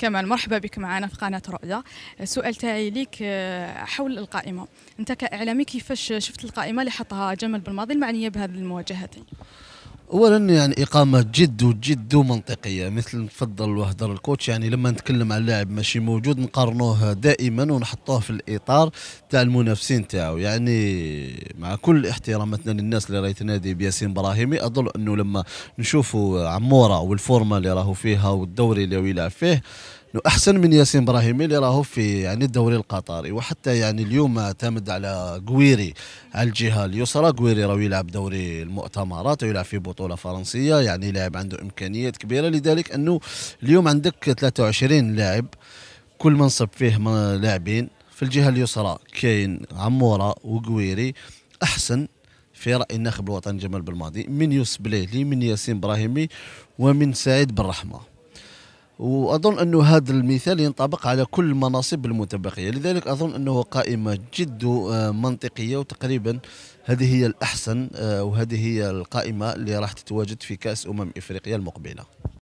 كمال مرحبا بك معنا في قناه رؤيا السؤال تاعي ليك آه، حول القائمه انت كاعلامي كيفاش شفت القائمه اللي حطها جمال بالماضي المعنيه بهذه المواجهتين اولا يعني اقامه جد وجد منطقيه مثل تفضل وهدر الكوتش يعني لما نتكلم على لاعب ماشي موجود نقارنوه دائما ونحطوه في الاطار تاع المنافسين تاعو يعني مع كل احتراماتنا للناس اللي راهي تنادي بياسين ابراهيمي اظن انه لما نشوفوا عموره والفورمه اللي راهو فيها والدوري اللي يلعب فيه انه احسن من ياسين ابراهيمي اللي راهو في يعني الدوري القطري وحتى يعني اليوم اعتمد على قويري على الجهه اليسرى قويري راهو يلعب دوري المؤتمرات ويلعب في بطوله فرنسيه يعني لاعب عنده امكانيات كبيره لذلك انه اليوم عندك 23 لاعب كل منصب فيه لاعبين في الجهه اليسرى كاين عموره وقويري احسن في راي الناخب الوطني جمال بالماضي من يوسف بليلي من ياسين ابراهيمي ومن سعيد بالرحمه واظن انه هذا المثال ينطبق على كل المناصب المتبقيه لذلك اظن انه قائمه جد آه، منطقيه وتقريبا هذه هي الاحسن آه، وهذه هي القائمه اللي راح تتواجد في كاس امم افريقيا المقبله